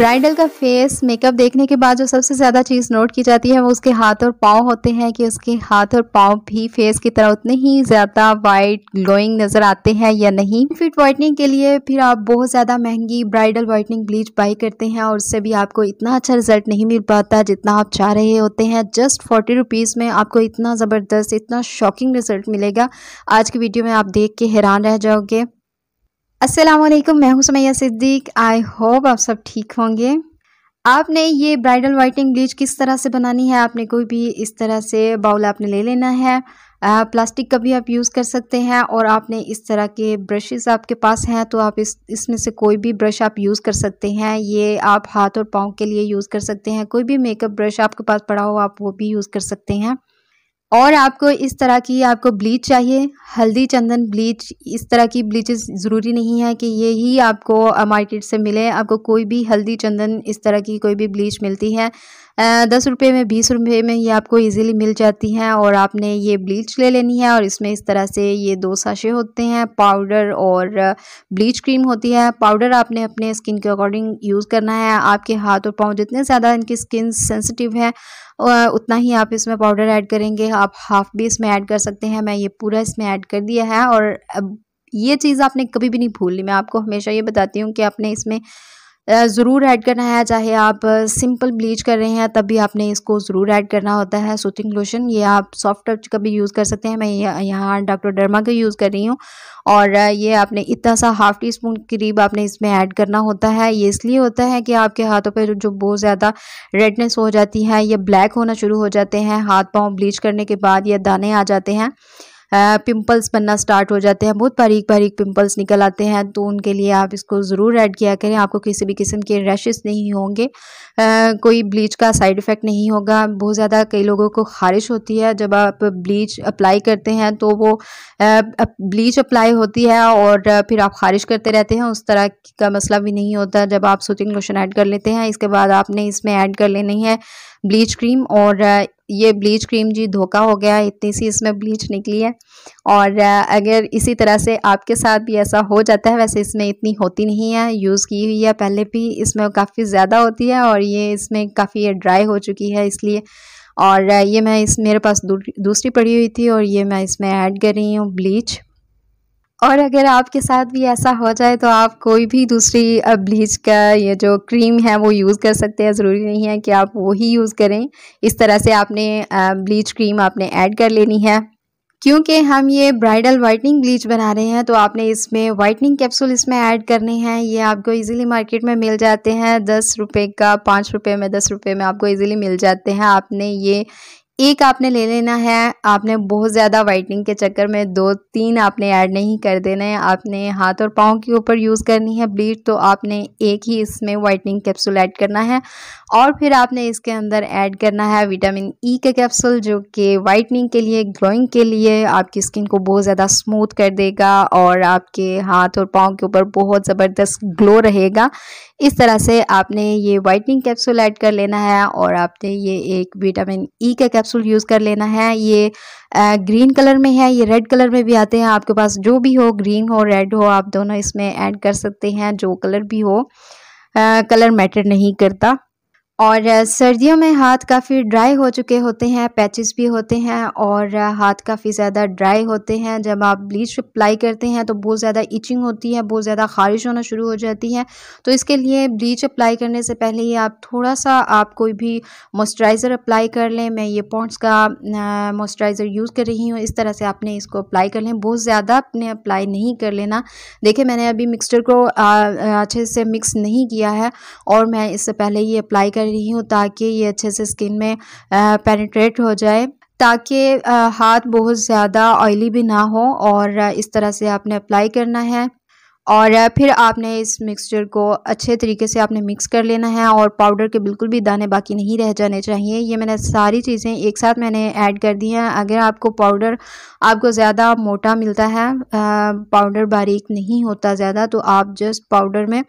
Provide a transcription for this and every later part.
bridal का face makeup देखने के बाद जो सबसे ज़्यादा चीज़ नोट की जाती है वो उसके हाथ और पाँव होते हैं कि उसके हाथ और पाँव भी फेस की तरह उतने ही ज़्यादा वाइट ग्लोइंग नज़र आते हैं या नहीं फिट वाइटनिंग के लिए फिर आप बहुत ज़्यादा महंगी ब्राइडल वाइटनिंग ब्लीच बाई करते हैं और उससे भी आपको इतना अच्छा रिजल्ट नहीं मिल पाता जितना आप चाह रहे होते हैं जस्ट फोर्टी रुपीज़ में आपको इतना ज़बरदस्त इतना शॉकिंग रिजल्ट मिलेगा आज की वीडियो में आप देख के हैरान रह जाओगे अस्सलाम वालेकुम मैं हूं सुमैया सिद्दीक आई होप आप सब ठीक होंगे आपने ये ब्राइडल वाइटिंग ब्लीच किस तरह से बनानी है आपने कोई भी इस तरह से बाउल आपने ले लेना है आ, प्लास्टिक का भी आप यूज़ कर सकते हैं और आपने इस तरह के ब्रशेस आपके पास हैं तो आप इस इसमें से कोई भी ब्रश आप यूज़ कर सकते हैं ये आप हाथ और पाँव के लिए यूज़ कर सकते हैं कोई भी मेकअप ब्रश आपके पास पड़ा हो आप वो भी यूज़ कर सकते हैं और आपको इस तरह की आपको ब्लीच चाहिए हल्दी चंदन ब्लीच इस तरह की ब्लीचेस ज़रूरी नहीं है कि ये ही आपको मार्केट से मिले आपको कोई भी हल्दी चंदन इस तरह की कोई भी ब्लीच मिलती है दस रुपये में बीस रुपये में ही आपको इजीली मिल जाती हैं और आपने ये ब्लीच ले लेनी है और इसमें इस तरह से ये दो साशे होते हैं पाउडर और ब्लीच क्रीम होती है पाउडर आपने अपने स्किन के अकॉर्डिंग यूज़ करना है आपके हाथ और पाँव जितने ज़्यादा इनकी स्किन सेंसिटिव है उतना ही आप इसमें पाउडर ऐड करेंगे आप हाफ़ भी इसमें ऐड कर सकते हैं मैं ये पूरा इसमें ऐड कर दिया है और ये चीज़ आपने कभी भी नहीं भूलनी मैं आपको हमेशा ये बताती हूँ कि आपने इसमें ज़रूर ऐड करना है चाहे आप सिंपल ब्लीच कर रहे हैं तब भी आपने इसको ज़रूर ऐड करना होता है सूथिंग लोशन ये आप सॉफ्ट टच का भी यूज़ कर सकते हैं मैं यहाँ डॉक्टर डर्मा का यूज़ कर रही हूँ और ये आपने इतना सा हाफ़ टी स्पून करीब आपने इसमें ऐड करना होता है ये इसलिए होता है कि आपके हाथों पर जो बहुत ज़्यादा रेडनेस हो जाती है या ब्लैक होना शुरू हो जाते हैं हाथ पाँव ब्लीच करने के बाद या दाने आ जाते हैं पिंपल्स बनना स्टार्ट हो जाते हैं बहुत बारीक बारीक पिंपल्स निकल आते हैं तो उनके लिए आप इसको ज़रूर ऐड किया करें आपको किसी भी किस्म के रैशेस नहीं होंगे कोई ब्लीच का साइड इफ़ेक्ट नहीं होगा बहुत ज़्यादा कई लोगों को खारिश होती है जब आप ब्लीच अप्लाई करते हैं तो वो ब्लीच अप्लाई होती है और फिर आप खारिश करते रहते हैं उस तरह का मसला भी नहीं होता जब आप सूथिंग लोशन ऐड कर लेते हैं इसके बाद आपने इसमें ऐड कर लेनी है ब्लीच क्रीम और ये ब्लीच क्रीम जी धोखा हो गया इतनी सी इसमें ब्लीच निकली है और अगर इसी तरह से आपके साथ भी ऐसा हो जाता है वैसे इसमें इतनी होती नहीं है यूज़ की हुई है पहले भी इसमें काफ़ी ज़्यादा होती है और ये इसमें काफ़ी ड्राई हो चुकी है इसलिए और ये मैं इस मेरे पास दूसरी पड़ी हुई थी और ये मैं इसमें ऐड कर रही हूँ ब्लीच और अगर आपके साथ भी ऐसा हो जाए तो आप कोई भी दूसरी ब्लीच का ये जो क्रीम है वो यूज़ कर सकते हैं ज़रूरी नहीं है कि आप वो ही यूज़ करें इस तरह से आपने ब्लीच क्रीम आपने ऐड कर लेनी है क्योंकि हम ये ब्राइडल वाइटनिंग ब्लीच बना रहे हैं तो आपने इसमें वाइटनिंग कैप्सूल इसमें ऐड करने हैं ये आपको इजीली मार्केट में मिल जाते हैं दस रुपये का पाँच रुपये में दस रुपये में आपको इजीली मिल जाते हैं आपने ये एक आपने ले लेना है आपने बहुत ज़्यादा वाइटनिंग के चक्कर में दो तीन आपने ऐड नहीं कर देना है आपने हाथ और पाँव के ऊपर यूज़ करनी है ब्लीच तो आपने एक ही इसमें वाइटनिंग कैप्सूल ऐड करना है और फिर आपने इसके अंदर ऐड करना है विटामिन ई का कैप्सूल जो कि वाइटनिंग के लिए ग्लोइंग के लिए आपकी स्किन को बहुत ज़्यादा स्मूथ कर देगा और आपके हाथ और पाँव के ऊपर बहुत ज़बरदस्त ग्लो रहेगा इस तरह से आपने ये वाइटनिंग कैप्सूल ऐड कर लेना है और आपने ये एक विटामिन ई का कैप्सूल कैप्सूल यूज़ कर लेना है ये ग्रीन कलर में है ये रेड कलर में भी आते हैं आपके पास जो भी हो ग्रीन हो रेड हो आप दोनों इसमें ऐड कर सकते हैं जो कलर भी हो कलर मैटर नहीं करता और सर्दियों में हाथ काफ़ी ड्राई हो चुके होते हैं पैचेस भी होते हैं और हाथ काफ़ी ज़्यादा ड्राई होते हैं जब आप ब्लीच अप्लाई करते हैं तो बहुत ज़्यादा इचिंग होती है बहुत ज़्यादा खारिश होना शुरू हो जाती है तो इसके लिए ब्लीच अप्लाई करने से पहले ही आप थोड़ा सा आप कोई भी मॉइस्चराइज़र अप्लाई कर लें मैं ये पॉन्ट्स का मॉइस्चराइज़र यूज़ कर रही हूँ इस तरह से आपने इसको अप्लाई कर लें बहुत ज़्यादा अपने अप्लाई नहीं कर लेना देखिए मैंने अभी मिक्सचर को अच्छे से मिक्स नहीं किया है और मैं इससे पहले ये अप्लाई कर रही हूँ ताकि ये अच्छे से स्किन में पेनिट्रेट हो जाए ताकि हाथ बहुत ज़्यादा ऑयली भी ना हो और इस तरह से आपने अप्लाई करना है और फिर आपने इस मिक्सचर को अच्छे तरीके से आपने मिक्स कर लेना है और पाउडर के बिल्कुल भी दाने बाकी नहीं रह जाने चाहिए ये मैंने सारी चीज़ें एक साथ मैंने ऐड कर दी हैं अगर आपको पाउडर आपको ज़्यादा मोटा मिलता है पाउडर बारीक नहीं होता ज़्यादा तो आप जस्ट पाउडर में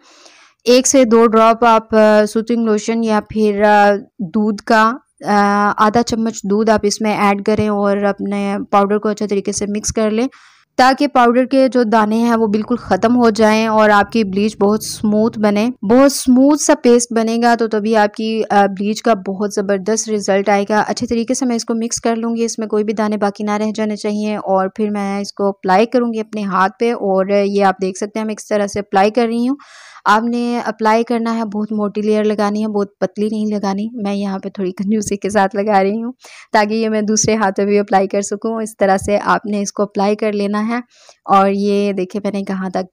एक से दो ड्रॉप आप सूथिंग लोशन या फिर दूध का आधा चम्मच दूध आप इसमें ऐड करें और अपने पाउडर को अच्छे तरीके से मिक्स कर लें ताकि पाउडर के जो दाने हैं वो बिल्कुल ख़त्म हो जाएं और आपकी ब्लीच बहुत स्मूथ बने बहुत स्मूथ सा पेस्ट बनेगा तो तभी आपकी ब्लीच का बहुत ज़बरदस्त रिजल्ट आएगा अच्छे तरीके से मैं इसको मिक्स कर लूँगी इसमें कोई भी दाने बाकी ना रह जाने चाहिए और फिर मैं इसको अप्लाई करूँगी अपने हाथ पे और ये आप देख सकते हैं मैं इस तरह से अप्लाई कर रही हूँ आपने अप्लाई करना है बहुत मोटी लेयर लगानी है बहुत पतली नहीं लगानी मैं यहाँ पे थोड़ी कंजूसी के साथ लगा रही हूँ ताकि ये मैं दूसरे हाथों भी अप्लाई कर सकूँ इस तरह से आपने इसको अप्लाई कर लेना करना है और ये देखिए मैंने कहाँ तक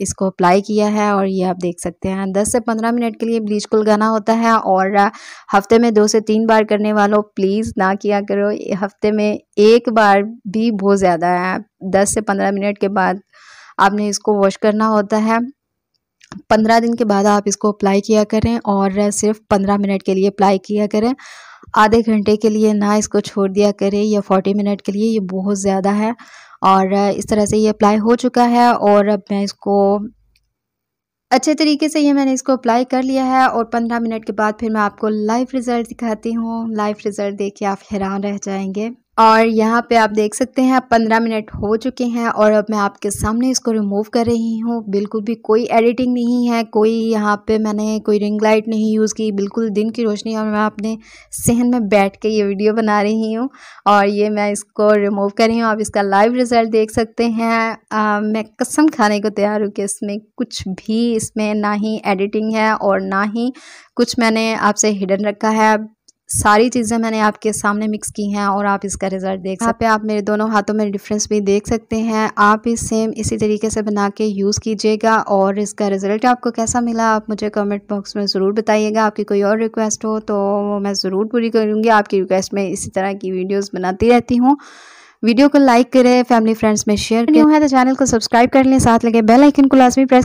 इसको अप्लाई किया है और ये आप देख सकते हैं 10 से 15 मिनट के लिए ब्लीच को लगाना होता है और हफ्ते में दो से तीन बार करने वालों प्लीज़ ना किया करो हफ्ते में एक बार भी बहुत ज़्यादा है 10 से 15 मिनट के बाद आपने इसको वॉश करना होता है पंद्रह दिन के बाद आप इसको अप्लाई किया करें और सिर्फ पंद्रह मिनट के लिए अप्लाई किया करें आधे घंटे के लिए ना इसको छोड़ दिया करें या फोर्टी मिनट के लिए ये बहुत ज़्यादा है और इस तरह से ये अप्लाई हो चुका है और अब मैं इसको अच्छे तरीके से ये मैंने इसको अप्लाई कर लिया है और पंद्रह मिनट के बाद फिर मैं आपको लाइव रिज़ल्ट दिखाती हूँ लाइव रिज़ल्ट देख के आप हैरान रह जाएंगे और यहाँ पे आप देख सकते हैं पंद्रह मिनट हो चुके हैं और अब मैं आपके सामने इसको रिमूव कर रही हूँ बिल्कुल भी कोई एडिटिंग नहीं है कोई यहाँ पे मैंने कोई रिंग लाइट नहीं यूज़ की बिल्कुल दिन की रोशनी और मैं अपने सहन में बैठ के ये वीडियो बना रही हूँ और ये मैं इसको रिमूव कर रही हूँ आप इसका लाइव रिज़ल्ट देख सकते हैं आ, मैं कसम खाने को तैयार हूँ कि इसमें कुछ भी इसमें ना ही एडिटिंग है और ना ही कुछ मैंने आपसे हिडन रखा है सारी चीज़ें मैंने आपके सामने मिक्स की हैं और आप इसका रिज़ल्ट देख सकते हैं पे आप मेरे दोनों हाथों में डिफरेंस भी देख सकते हैं आप इस सेम इसी तरीके से बना के यूज़ कीजिएगा और इसका रिज़ल्ट आपको कैसा मिला आप मुझे कमेंट बॉक्स में ज़रूर बताइएगा आपकी कोई और रिक्वेस्ट हो तो मैं ज़रूर पूरी करूँगी आपकी रिक्वेस्ट में इसी तरह की वीडियोज़ बनाती रहती हूँ वीडियो को लाइक करें फैमिली फ्रेंड्स में शेयर करें है तो चैनल को सब्सक्राइब कर लें साथ लगे बेल आइकन को लाजमी प्रेस